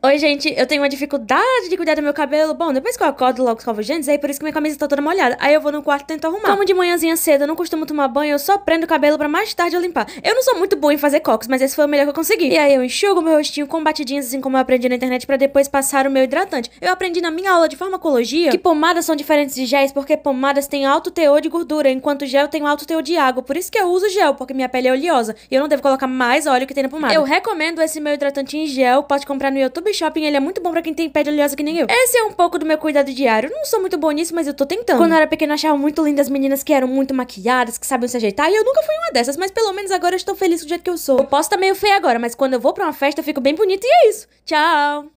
Oi, gente, eu tenho uma dificuldade de cuidar do meu cabelo. Bom, depois que eu acordo logo escovo os dentes, aí por isso que minha camisa tá toda molhada. Aí eu vou no quarto e tento arrumar. Como de manhãzinha cedo, eu não costumo tomar banho, eu só prendo o cabelo para mais tarde eu limpar. Eu não sou muito boa em fazer cocos, mas esse foi o melhor que eu consegui. E aí eu enxugo meu rostinho com batidinhas, assim como eu aprendi na internet, para depois passar o meu hidratante. Eu aprendi na minha aula de farmacologia que pomadas são diferentes de géis porque pomadas têm alto teor de gordura, enquanto gel tem alto teor de água. Por isso que eu uso gel, porque minha pele é oleosa e eu não devo colocar mais óleo que tem na pomada. Eu recomendo esse meu hidratante em gel, pode comprar no YouTube Shopping ele é muito bom para quem tem pele oleosa que nem eu. Esse é um pouco do meu cuidado diário. Não sou muito boa nisso, mas eu tô tentando. Quando eu era pequena, achava muito linda as meninas que eram muito maquiadas, que sabiam se ajeitar. E eu nunca fui uma dessas, mas pelo menos agora eu estou feliz do jeito que eu sou. Eu posso estar tá meio feia agora, mas quando eu vou para uma festa, eu fico bem bonita e é isso. Tchau!